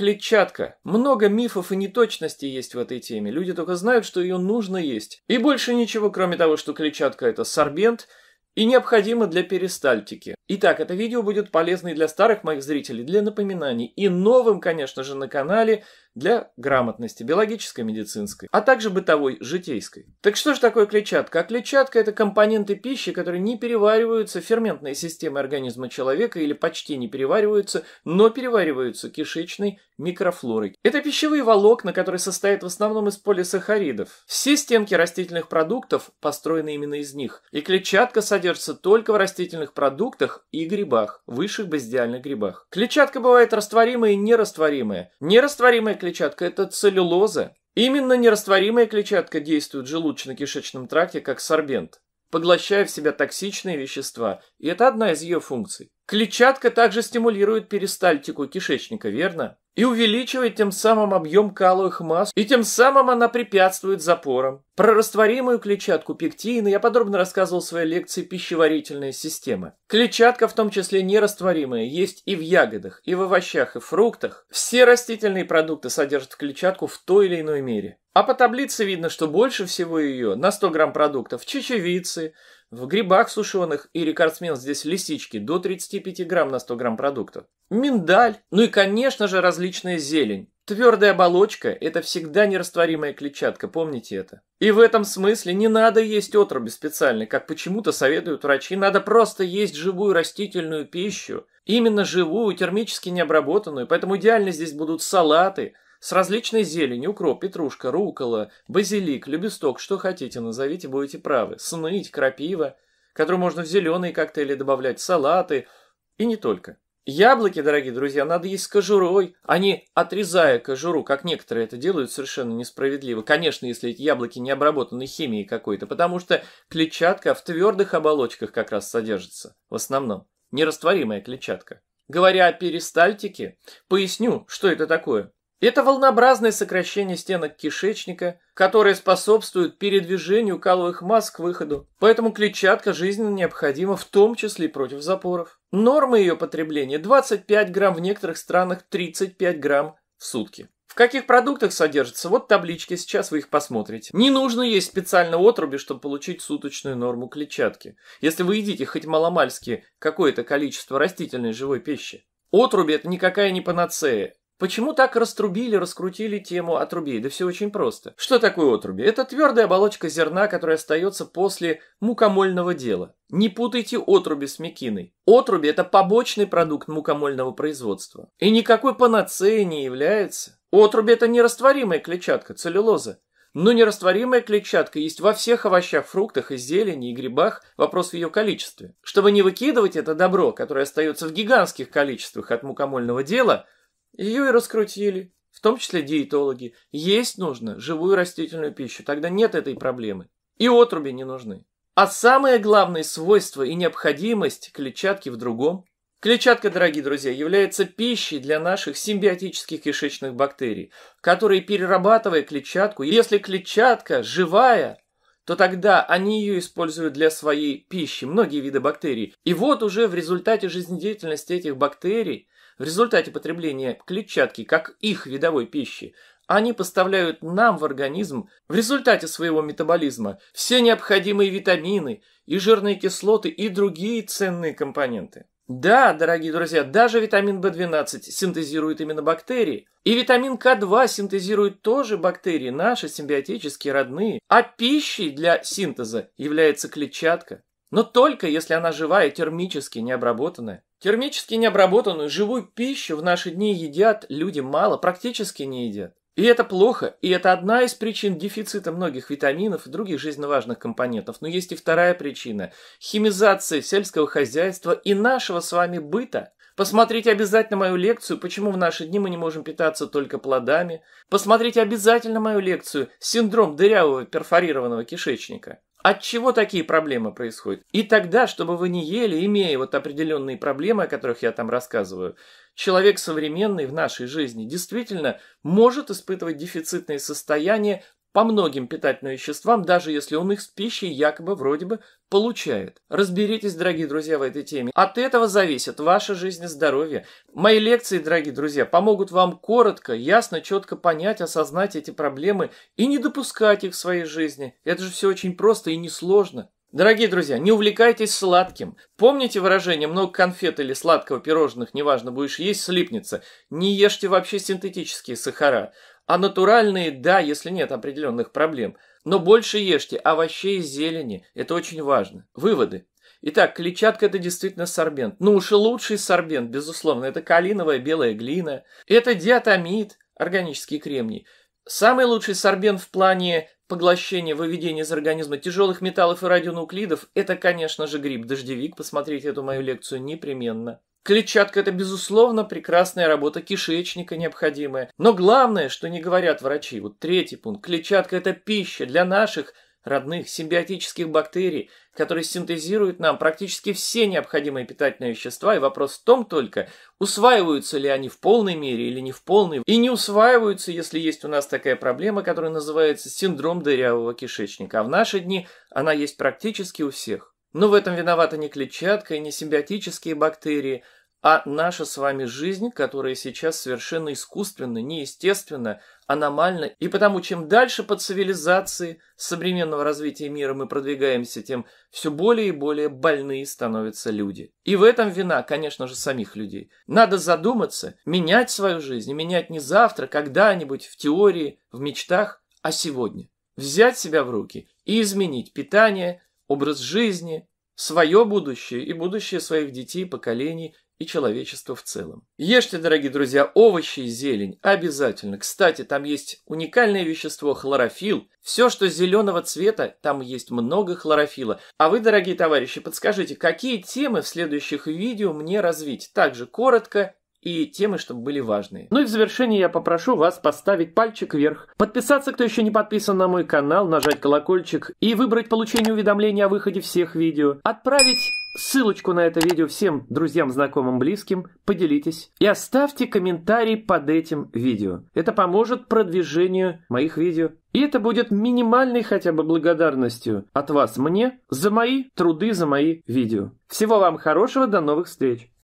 Клетчатка. Много мифов и неточностей есть в этой теме. Люди только знают, что ее нужно есть. И больше ничего, кроме того, что клетчатка – это сорбент – и необходимы для перистальтики. Итак, это видео будет полезно и для старых моих зрителей, для напоминаний, и новым, конечно же, на канале для грамотности биологической, медицинской, а также бытовой, житейской. Так что же такое клетчатка? А клетчатка – это компоненты пищи, которые не перевариваются ферментной системой организма человека или почти не перевариваются, но перевариваются кишечной микрофлорой. Это пищевые волокна, которые состоят в основном из полисахаридов. Все стенки растительных продуктов построены именно из них, и клетчатка содержит содержится только в растительных продуктах и грибах, высших бездиальных грибах. Клетчатка бывает растворимая и нерастворимая. Нерастворимая клетчатка – это целлюлоза. Именно нерастворимая клетчатка действует в желудочно-кишечном тракте как сорбент поглощая в себя токсичные вещества, и это одна из ее функций. Клетчатка также стимулирует перистальтику кишечника, верно? и увеличивает тем самым объем каловых масс, и тем самым она препятствует запорам. Про растворимую клетчатку пектина я подробно рассказывал в своей лекции «Пищеварительная система». Клетчатка, в том числе нерастворимая, есть и в ягодах, и в овощах, и фруктах. Все растительные продукты содержат клетчатку в той или иной мере. А по таблице видно, что больше всего ее на 100 грамм продуктов в чечевице, в грибах сушеных и рекордсмен здесь лисички до 35 грамм на 100 грамм продукта. Миндаль, ну и, конечно же, различная зелень. Твердая оболочка – это всегда нерастворимая клетчатка, помните это. И в этом смысле не надо есть отруби специально, как почему-то советуют врачи. Надо просто есть живую растительную пищу, именно живую, термически необработанную. Поэтому идеально здесь будут салаты – с различной зеленью, укроп, петрушка, рукола, базилик, любесток, что хотите, назовите, будете правы. Сныть, крапива, которую можно в зеленые коктейли добавлять, салаты и не только. Яблоки, дорогие друзья, надо есть с кожурой, а не отрезая кожуру, как некоторые это делают совершенно несправедливо. Конечно, если эти яблоки не обработаны химией какой-то, потому что клетчатка в твердых оболочках как раз содержится, в основном, нерастворимая клетчатка. Говоря о перистальтике, поясню, что это такое. Это волнообразное сокращение стенок кишечника, которое способствует передвижению каловых масс к выходу, поэтому клетчатка жизненно необходима в том числе и против запоров. Нормы ее потребления 25 грамм, в некоторых странах 35 грамм в сутки. В каких продуктах содержатся? Вот таблички, сейчас вы их посмотрите. Не нужно есть специально отруби, чтобы получить суточную норму клетчатки, если вы едите хоть маломальски какое-то количество растительной живой пищи. Отруби – это никакая не панацея, Почему так раструбили, раскрутили тему отрубей? Да все очень просто. Что такое отруби? Это твердая оболочка зерна, которая остается после мукомольного дела. Не путайте отруби с мекиной. Отруби – это побочный продукт мукомольного производства. И никакой панацеей не является. Отруби – это нерастворимая клетчатка, целлюлоза. Но нерастворимая клетчатка есть во всех овощах, фруктах и зелени, и грибах, вопрос в ее количестве. Чтобы не выкидывать это добро, которое остается в гигантских количествах от мукомольного дела – ее и раскрутили, в том числе диетологи. Есть нужно живую растительную пищу, тогда нет этой проблемы. И отруби не нужны. А самое главное свойство и необходимость клетчатки в другом. Клетчатка, дорогие друзья, является пищей для наших симбиотических кишечных бактерий, которые, перерабатывая клетчатку, если клетчатка живая, то тогда они ее используют для своей пищи, многие виды бактерий. И вот уже в результате жизнедеятельности этих бактерий в результате потребления клетчатки, как их видовой пищи, они поставляют нам в организм в результате своего метаболизма все необходимые витамины и жирные кислоты и другие ценные компоненты. Да, дорогие друзья, даже витамин В12 синтезируют именно бактерии. И витамин К2 синтезируют тоже бактерии, наши симбиотические родные. А пищей для синтеза является клетчатка. Но только если она живая, термически необработанная. Термически необработанную живую пищу в наши дни едят люди мало, практически не едят. И это плохо, и это одна из причин дефицита многих витаминов и других жизненно важных компонентов. Но есть и вторая причина – химизация сельского хозяйства и нашего с вами быта. Посмотрите обязательно мою лекцию «Почему в наши дни мы не можем питаться только плодами». Посмотрите обязательно мою лекцию «Синдром дырявого перфорированного кишечника». От чего такие проблемы происходят? И тогда, чтобы вы не ели, имея вот определенные проблемы, о которых я там рассказываю, человек современный в нашей жизни действительно может испытывать дефицитные состояния по многим питательным веществам, даже если он их с пищей якобы вроде бы получает. Разберитесь, дорогие друзья, в этой теме. От этого зависит ваша жизнь и здоровье. Мои лекции, дорогие друзья, помогут вам коротко, ясно, четко понять, осознать эти проблемы и не допускать их в своей жизни. Это же все очень просто и несложно. Дорогие друзья, не увлекайтесь сладким. Помните выражение «много конфет или сладкого пирожных, неважно, будешь есть, слипнется». Не ешьте вообще синтетические сахара. А натуральные, да, если нет определенных проблем. Но больше ешьте овощей и зелени. Это очень важно. Выводы. Итак, клетчатка – это действительно сорбент. Ну уж и лучший сорбент, безусловно. Это калиновая белая глина. Это диатомит, органический кремний. Самый лучший сорбент в плане поглощения, выведения из организма тяжелых металлов и радионуклидов – это, конечно же, гриб-дождевик. Посмотрите эту мою лекцию непременно. Клетчатка – это, безусловно, прекрасная работа кишечника необходимая. Но главное, что не говорят врачи, вот третий пункт – клетчатка – это пища для наших родных симбиотических бактерий, которые синтезируют нам практически все необходимые питательные вещества, и вопрос в том только, усваиваются ли они в полной мере или не в полной, и не усваиваются, если есть у нас такая проблема, которая называется синдром дырявого кишечника, а в наши дни она есть практически у всех. Но в этом виновата не клетчатка и не симбиотические бактерии, а наша с вами жизнь, которая сейчас совершенно искусственна, неестественна, аномальна, и потому чем дальше по цивилизации современного развития мира мы продвигаемся, тем все более и более больные становятся люди. И в этом вина, конечно же, самих людей. Надо задуматься, менять свою жизнь, менять не завтра, когда-нибудь, в теории, в мечтах, а сегодня. Взять себя в руки и изменить питание, образ жизни, свое будущее и будущее своих детей, поколений и человечества в целом. Ешьте, дорогие друзья, овощи и зелень обязательно. Кстати, там есть уникальное вещество хлорофилл. Все, что зеленого цвета, там есть много хлорофилла. А вы, дорогие товарищи, подскажите, какие темы в следующих видео мне развить? Также коротко и темы, чтобы были важные. Ну и в завершении я попрошу вас поставить пальчик вверх, подписаться, кто еще не подписан на мой канал, нажать колокольчик и выбрать получение уведомлений о выходе всех видео, отправить ссылочку на это видео всем друзьям, знакомым, близким, поделитесь и оставьте комментарий под этим видео. Это поможет продвижению моих видео. И это будет минимальной хотя бы благодарностью от вас мне за мои труды, за мои видео. Всего вам хорошего, до новых встреч!